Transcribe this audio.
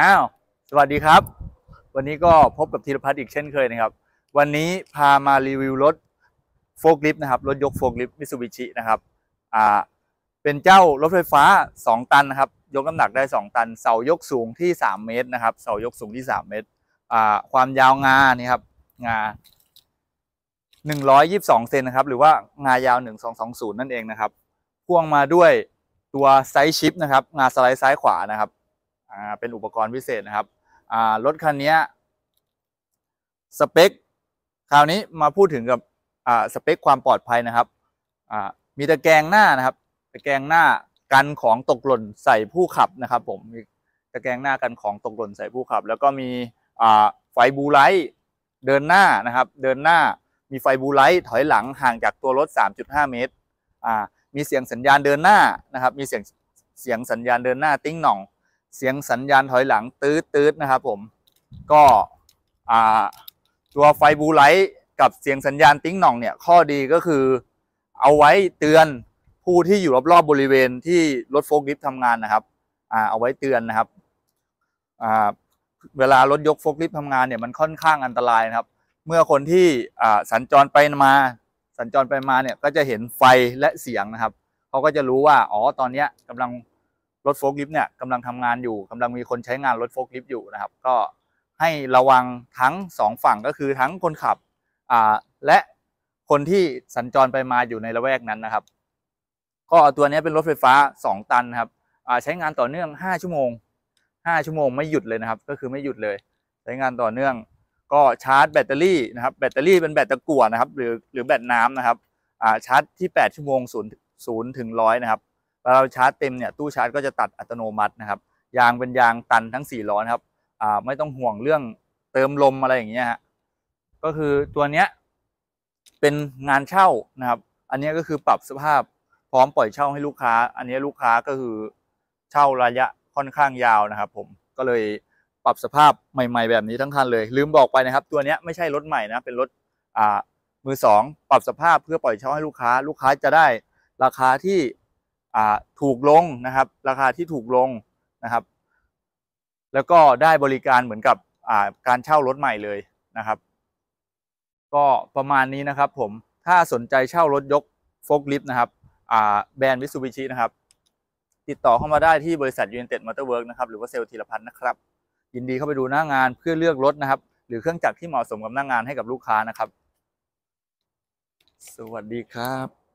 อ้าวสวัสดีครับ วันนี้ก็พบกับธีรพัฒน์อีกเช่นเคยนะครับ วันนี้พามารีวิวรถโฟล์ลิฟนะครับ รถยกโฟล์ลิฟมิสูบิชิ นะครับอ่าเป็นเจ้ารถไฟฟ้า 2 ตันนะครับ ยกน้ำหนักได้ 2 ตันเสายกสูงที่ 3 เมตรนะครับเสายกสูงที่ 3 เมตรอ่าความยาวงานี่ครับ งา122เซนนะครับหรือว่างายาว1220 นั่นเองนะครับพ่วงมาด้วยตัวไซส์ชิปนะครับงาสไลด์ซ้ายขวานะครับเป็นอุปกรณ์พิเศษนะครับรถคันนี้สเปค คราวนี้มาพูดถึงกับสเปคความปลอดภัยนะครับ มีตะแกรงหน้านะครับ ตะแกรงหน้ากันของตกหล่นใส่ผู้ขับนะครับผมมีตะแกรงหน้ากันของตกหล่นใส่ผู้ขับ แล้วก็มีไฟบูไลท์เดินหน้านะครับ เดินหน้ามีไฟบูไลท์ถอยหลังห่างจากตัวรถ3.5 เมตร มีเสียงสัญญาณเดินหน้านะครับ มีเสียงเสียงสัญญาณเดินหน้า ติ้งหน่องเสียงสัญญาณถอยหลังตืดตืดนะครับ ผม ก็ตัวไฟบูไลท์กับเสียงสัญญาณติ้งหน่องเนี่ยข้อดีก็คือเอาไว้เตือนผู้ที่อยู่ รอบๆบริเวณที่รถโฟกัสิทำงานนะครับอเอาไว้เตือนนะครับเวลารถยกโฟกัสิทำงานเนี่ยมันค่อนข้างอันตรายนะครับ เมื่อคนที่สัญจรไปมา สัญจรไปมาเนี่ยก็จะเห็นไฟและเสียงนะครับเขาก็จะรู้ว่าอ๋อตอนนี้กำลังรถโฟล์ลิฟต์เนี่ยกำลังทำงานอยู่ กำลังมีคนใช้งานรถโฟล์ลิฟต์อยู่นะครับ ก็ให้ระวังทั้ง2ฝั่งก็คือทั้งคนขับและคนที่สัญจรไปมาอยู่ในละแวกนั้นนะครับก็ตัวนี้เป็นรถไฟฟ้า 2 ตันครับใช้งานต่อเนื่อง5ชั่วโมง5 ชั่วโมง ไม่หยุดเลยนะครับ ก็คือไม่หยุดเลย ใช้งานต่อเนื่อง ก็ชาร์จแบตเตอรี่นะครับ แบตเตอรี่เป็นแบตตะกั่วนะครับ หรือหรือแบตน้ำนะครับชาร์จที่8ชั่วโมง0ูนย์ถึงร้อยนะครับเราชาร์จ เต็มเนี่ยตู้ชาร์จก็จะตัดอัตโนมัตินะครับยางเป็นยางตันทั้ง4ล้อนะครับ อ่าไม่ต้องห่วงเรื่องเติมลมอะไรอย่างเงี้ยฮะก็คือตัวเนี้ยเป็นงานเช่านะครับ อันนี้ก็คือปรับสภาพพร้อมปล่อยเช่าให้ลูกค้า อันนี้ลูกค้าก็คือเช่าระยะค่อนข้างยาวนะครับผมก็เลยปรับสภาพใหม่ๆแบบนี้ทั้งคันเลยลืมบอกไปนะครับ ตัวนี้ไม่ใช่รถใหม่นะเป็นรถอ่า มือสองปรับสภาพเพื่อปล่อยเช่าให้ลูกค้า ลูกค้าจะได้ ราคาที่ถูกลงนะครับราคาที่ถูกลงนะครับ แล้วก็ได้บริการเหมือนกับการเช่ารถใหม่เลยนะครับ ก็ประมาณนี้นะครับ ผมถ้าสนใจเช่ารถยกโฟกลิฟต์นะครับแบรนด์วิสุบิชินะครับติดต่อเข้ามาได้ที่บริษัทยูเนเต็ดมอเตอร์เวิร์กนะครับหรือว่าเซลล์ธีรพันธ์นะครับ ยินดีเข้าไปดูหน้างานเพื่อเลือกรถนะครับ หรือเครื่องจักรที่เหมาะสมกับหน้างานให้กับลูกค้านะครับ สวัสดีครับ